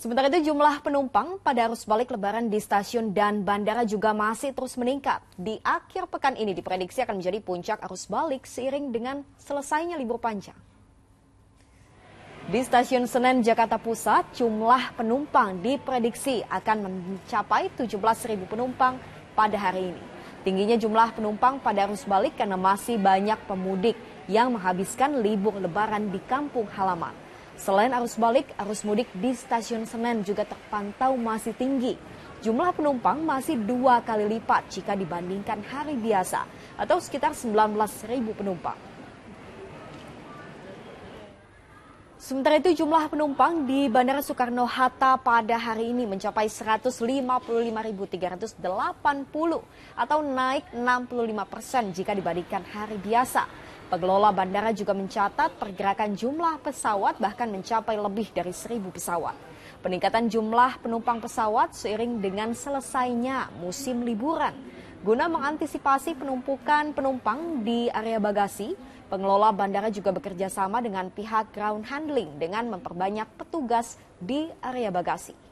Sementara itu jumlah penumpang pada arus balik lebaran di stasiun dan bandara juga masih terus meningkat. Di akhir pekan ini diprediksi akan menjadi puncak arus balik seiring dengan selesainya libur panjang. Di stasiun Senen Jakarta Pusat, jumlah penumpang diprediksi akan mencapai 17.000 penumpang pada hari ini. Tingginya jumlah penumpang pada arus balik karena masih banyak pemudik yang menghabiskan libur lebaran di kampung halaman. Selain arus balik, arus mudik di Stasiun Senen juga terpantau masih tinggi. Jumlah penumpang masih dua kali lipat jika dibandingkan hari biasa atau sekitar 19.000 penumpang. Sementara itu jumlah penumpang di Bandara Soekarno-Hatta pada hari ini mencapai 155.380 atau naik 65 persen jika dibandingkan hari biasa. Pengelola bandara juga mencatat pergerakan jumlah pesawat bahkan mencapai lebih dari seribu pesawat. Peningkatan jumlah penumpang pesawat seiring dengan selesainya musim liburan. Guna mengantisipasi penumpukan penumpang di area bagasi, pengelola bandara juga bekerja sama dengan pihak ground handling dengan memperbanyak petugas di area bagasi.